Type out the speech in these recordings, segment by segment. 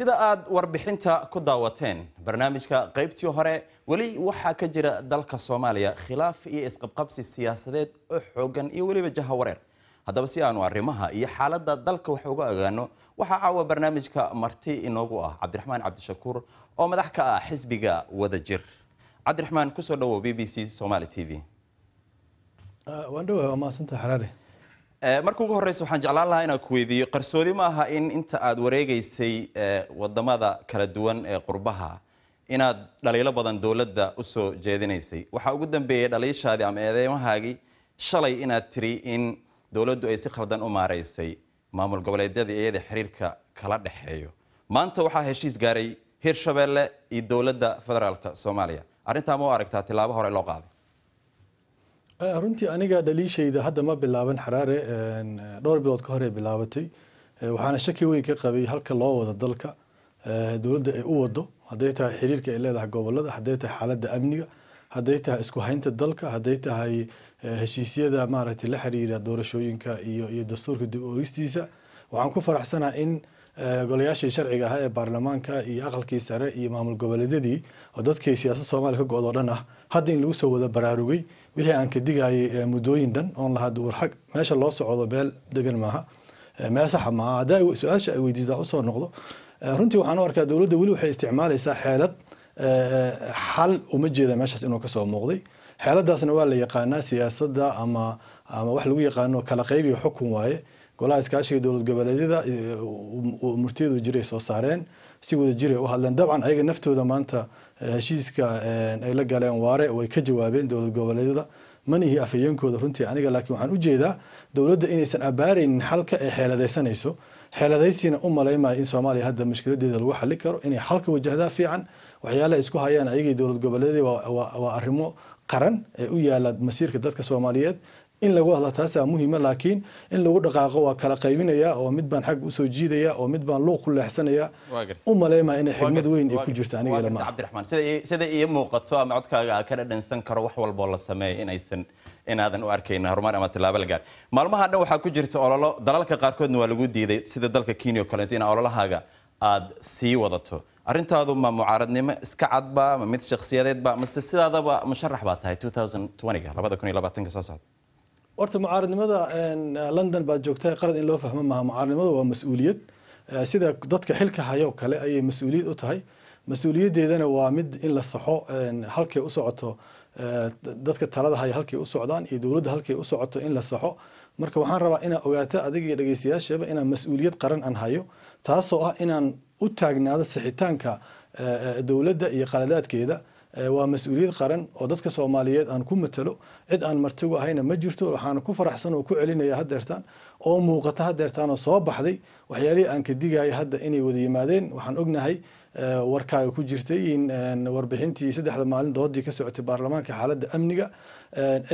sida aad warbixinta ku daawateen barnaamijka qaybtii hore weli waxaa ka jira dalka soomaaliya khilaaf iyo isqabqabsi siyaasadeed oo xoogan iyo weliba jahawareer haddaba si aanu arrimaha iyo xaaladda dalka wax uga ogaano waxaa caawa barnaamijka marti inoogu ah cabdiraxmaan cabdishakuur oo madax ka ah xisbiga wada jir cabdiraxmaan kusoo dhawo b b c somaali t v ah, waan dhowaa waa mahadsantaha xaraare Eh, marka ugu horreysa waxaan jeclaan lahaa inaan ku weydiiyo qarsoodi ma aha in inta aad wareegaysay eh, wadamada kala duwan ee qurbaha inaad dhaliilo badan dowladda usoo jeedinaysay waxaa ugu dambeeyey dhaliishaadii ama eedeymahaagii shalay inaad tiri in dowladdu ay si khaldan u maaraysay maamul goboleedyadii iyadii xiriirka kala dhexeeyo maanta waxaa heshiis gaaray hir shabeelle iyo dowladda federaalk soomaaliya arrintaa ma u aragtaa tilaabo hore loo qaaday runtii aniga dhaliishayda hadda ma bilaaban xaraare dhowr bilood ka horee bilaabatay waxaana shaki weyn ka qabay halka loo wado dalka dowladda ay u wado hadday tahay xiriirka ay leedahay gobolada hadday tahay xaaladda amniga hadday tahay isku haynta dalka hadday tahay heshiisyada maaragtay la xiriira doorashooyinka iyo iyo dastuurka dib u egistiisa waxaan ku faraxsanaa in golayaashii sharciga ah ee baarlamaanka iyo aqalkii sare iyo maamul goboleedyadii oo dadkii siyaasad soomaaliya ka go-do dhan ah hadda in lagu soo wada baraarugay wixii aan ka digayay muddooyin dhan oon lahaa duwarxag meesha loo socdo meel degan maaha meel saxa ah maaha haddaa su-aasha ay weydiistaa usoo noqdo runtii waxaan u arkaa dowladda weli waxay isticmaalaysaa xeelad xal uma jeeda meeshaas inuu kasoo muuqday xeeladaasna waa la yaqaanaa siyaasada ama ama wax lagu yaqaano kala qayb xukun waaye golaha iskaashiga dowlad goboleedyada murtiyadu jiray soo saareen si wada jira u hadleen dabcan ayaga naftooda maanta heshiiska ay la galeen waare way ka jawaabeen dowlad goboleedyada manihi afayeenkooda runtii aniga laakiin waxaan ujeedaa dowladda inaysan abaaraynin xalka ay xeeladaysanayso xeeladaysiina u malaymayo in soomaaliya hadda mushkiladeeda lagu xali karo inay xalka wajahdaa fiican waxyaalaha isku hayaan ayagii dowlad goboleedyada waa arrimo qaran ee u yaala masiirka dadka soomaaliyeed in lagu hadla taasaa muhiima laakiin in lagu dhaqaaqo waa kala qaybinaya oo midbaan baan xag usoo jiidaya oo mid baan luuq ku leexsanaya u maleema inay xigmad weyn ay ku jirta anigala maa cabdiraxmaan sida iyo muuqato ama codkaaga aa ka dhadhansan karo wax walboo la sameeya inaysan inaadan u arkayn horumar ama tillaabo la gaar maalmaha dhan waxaa ku jirta ololo dalalka qaarkoodna waa lagu diiday sida dalka kenya o kaleeto in ololahaaga aada sii wadato arintaadu ma mucaaradnimo iska cadba ma mid shakhsiyadeedba mase sidaadaba musharax baa tahay labada kun iyo labaatanka soo socda horta mucaaradnimada london baad joogtaa qarad in loo fahmo maaha mucaaradnimadu waa mas-uuliyad sida dadka xilka hayo kale ayay mas-uuliyad u tahay mas uuliyadeedana waa mid in la saxo halkay u socoto dadka talada haya halkay u socdaan iyo dowladda halkay u socoto in la saxo marka waxaan rabaa inaa ogaata adiga iyo dhegeystayaasheeba inaan mas-uuliyad qaran aan hayo taasoo ah inaan u taagnaado sixitaanka dowladda iyo qaladaadkeeda waa mas-uuliyad qaran oo dadka soomaaliyeed aan ku matalo cid aan martigu ahayna ma jirto waxaana ku faraxsan oo ku celinaya haddeertaan oo muuqata haddeertaan oo soo baxday waxyaalihii aan ka digaya hadda inay wada yimaadeen waxaan ognahay warkaaga ku jirtay in warbixintii saddexda maalin doodii ka socotay baarlamaanka xaaladda amniga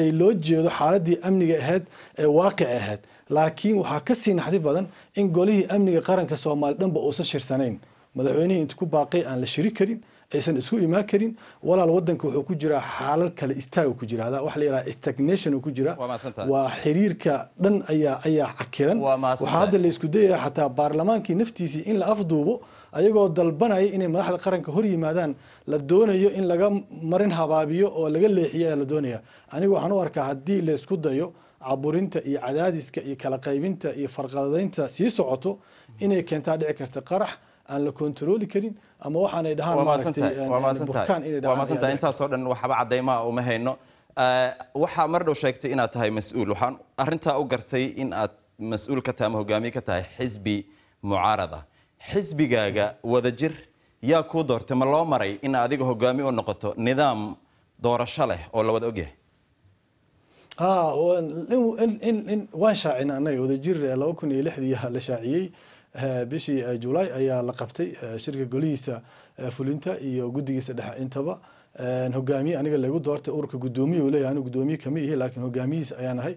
ay loo jeedo xaaladii amniga ahayd ee waaqic ahayd laakiin waxaa ka sii badan in golihii amniga qaranka soomaali dhanba uusan shirsanayn madaxweynihii inta ku baaqay aan la shiri karin aysan isku imaan karin walaal wadanka wuxuu ku jiraa xaalal kale istaag ku jira waxa la yidhaha stagnation ku jira waa xiriirka dhan ayaa ayaa cakiran waxaa hadda la dayaya xataa baarlamaankii naftiisii in la afduubo ayagoo dalbanaya inay madaxda qaranka hor yimaadaan la doonayo in laga marin habaabiyo oo laga leexiyo ayaa la doonaya aniga waxaan u arkaa haddii la dayo caburinta iyo cadaadiska iyo kala qaybinta iyo farqadadeynta sii socoto inay keentaa dhici karta qarax aan la contarooli karin ama waxaanay dhahaan eh, intaasoo dhan waxba cadaymaa uma hayno eh, waxaa mar dhow sheegtay inaad tahay mas-uul waxaan arintaa u gartay in aad mas-uul ka tahay ama hogaamiye ka tahay xisbi mucaarada xisbigaaga wadajir yaa kuu doortay ma loo maray in adiga hogaami u noqoto nidaam doorasho leh oo la wada ogyahay ah, waan shaacinay wadajir eh, laba kun iyo lixdii la shaaciyey bishii julay ayaa la qabtay shirka golihiisa fulinta iyo guddigiisa dhexe intaba hogaamiye aniga lagu doortay ururka gudoomiye uu leeyahay anigu gudoomiye kama ihi laakiin hogaamiyihiis ayaan ahay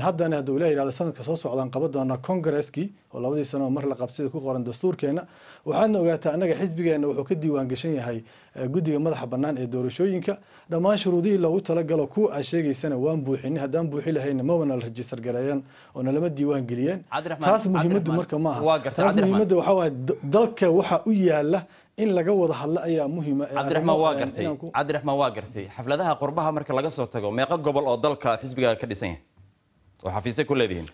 haddana haduu ilah yidhahdo sanadka soo socdaan qaba doonaa congaresskii oo labadii sano mar la qabsida ku qoran dastuurkeena waxaadna ogaataa annaga xisbigeena wuxuu ka diiwaan gashan yahay guddiga madaxa bannaan ee doorashooyinka dhammaan shuruudihii loogu talagalo kuwa aad sheegaysana waan buuxini haddaan buuxi lahayna mawana la rajistar gareeyeen oona lama diiwaan geliyeen taas muhiimaddu marka maaha taas muhiimadda waxaa waaya dalka waxaa u yaala in laga wada hadlo ayaa muhiima ah. cabdiraxmaan waa gartay cabdiraxmaan waa gartay xafladaha qurbaha marka laga soo tago meeqo gobol oo dalka xisbiga ka dhisan yahay xafiisya ku leedihiin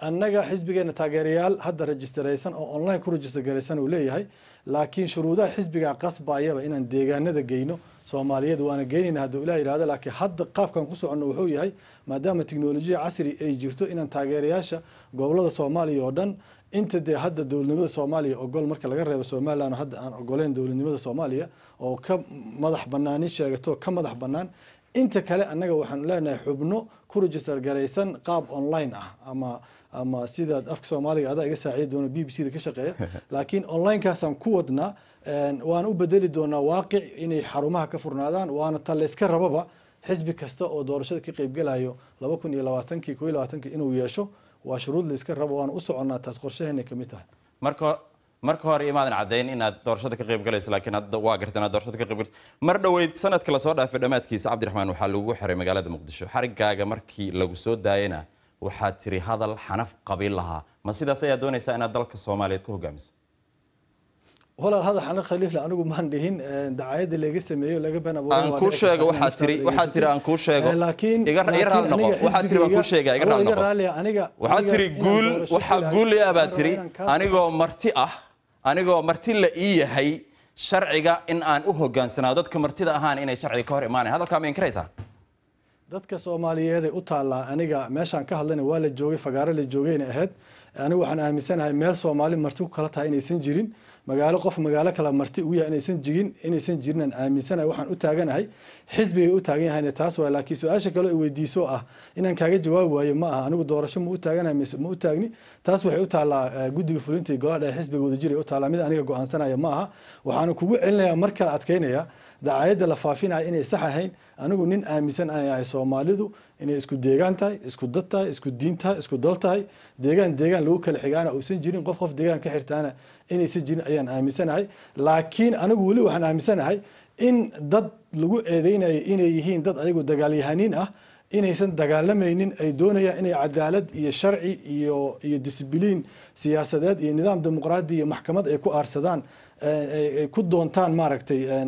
annaga xisbigeena taageerayaal hadda rajistaraysan oo online ku rajistargaraysan uu leeyahay laakiin shuruudaha xisbiga qasbaayaba inaan deegaanada geyno soomaaliyeed waana geynayna hadduu ilaah yidhahdo laakiin hadda qaabkan ku soconno wuxuu yahay maadaama teknolojiya casri ay jirto inaan taageerayaasha gobolada soomaaliya oo dhan inta dee hadda dowladnimada soomaaliya ogol marka laga reebo somalilan hadda aan ogoleyn dowladnimada soomaaliya oo ka madax banaani sheegato ka madax banaan inta kale annaga waxaanu leenahay xubno ku register garaysan qaab online ah ama ama sida afka soomaaliga adaa iga saaciidi doona b b c da ka shaqeeya laakiin onlinekaasaan ku wadnaa waana u bedeli doonaa waaqic inay xarumaha ka furnaadaan waana ta layska rababa xisbi kasta oo doorashada ka qeybgelayo laba kun iyo labaatanki ko iyo inuu yeesho waa shuruud layska rabo waana u soconnaa taas qorshaheena kamid tahay marka marka hore imaadan caddayn inaad doorashada ka qaybgalayso laakiin hadda waa garta inaad doorashada ka qaybgalayso mar dhoweyd sanadka lasoo dhaafay dhammaadkiisa cabdiraxmaan waxaa lagu xiray magaalada muqdisho xarigaaga markii lagu soo daayena waxaad tiri hadal xanaf qabiil lahaa ma sidaas ayaa doonaysaa inaad dalka soomaaliyeed ku hogaamiso walaal hadal xanaf khaliifle anigu maan dhihin eh, dacayada laga sameeyo laga ban abuuran kuu sheego waxaad tiri waxaad tiri aan kuu sheego eh, laakiin iga raali tiri ah, guul waxaa guul baa tiri anigoo marti ah anigoo marti la ii yahay sharciga in aan u hogaansanaa dadka martida ahaan inay sharciga ka hor imaanayn hadalkaa ma inkaraysaa dadka soomaaliyeeday u taallaa aniga meeshaan ka hadlayna waa la joogay fagaaro la joogayna ahayd anigu waxaan aaminsanahay meel soomaali marti ku kala tahay inaysan jirin magaalo qof magaalo kale marti ugu yahay inaysan jirin inaysan jirin aan aaminsanahay waxaan u taaganahay xisbigay u taagan yahayna taas waa laakiin su-aasha kale oo weydiiso ah inaan kaaga jawaabi waayo ma aha anigu doorasho ma u taaganahay mise ma u taagni taas waxay u taallaa e, guddiga fulinta iyo golaha dhexe xisbiga wadajira u taallaa mid aniga go-aansanaya ma aha waxaana kugu celinayaa mar kale adkaynaya dacaayadda la faafinaya inay sax ahayn anigu nin aaminsan aan soomaalidu inay isku deegaan tahay isku dad tahay isku diin tahay isku dal tahay deegaan deegaan lagu kala xigaana uusan jirin qof qof deegaan ka xirtaana inaysan jirin ayaan aaminsanahay laakiin anigu weli waxaan aaminsanahay in dad lagu eedeynayo inay yihiin dad ayagu dagaalyahaniin ah inaysan dagaalamaynin ay doonayaan inay cadaalad iyo sharci iyo iyo disibiliin siyaasadeed iyo nidaam dimuqraadi iyo maxkamad ay ku aarsadaan eh, eh, ay ku doontaan maaragtay eh,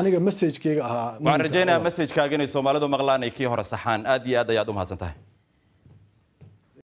aniga masajkeyga ahaa waxaan rajaynayaa masajkaaga inay soomaalidu maqlaan ay kii hore saxaan aad iyo aad ayaad u mahadsan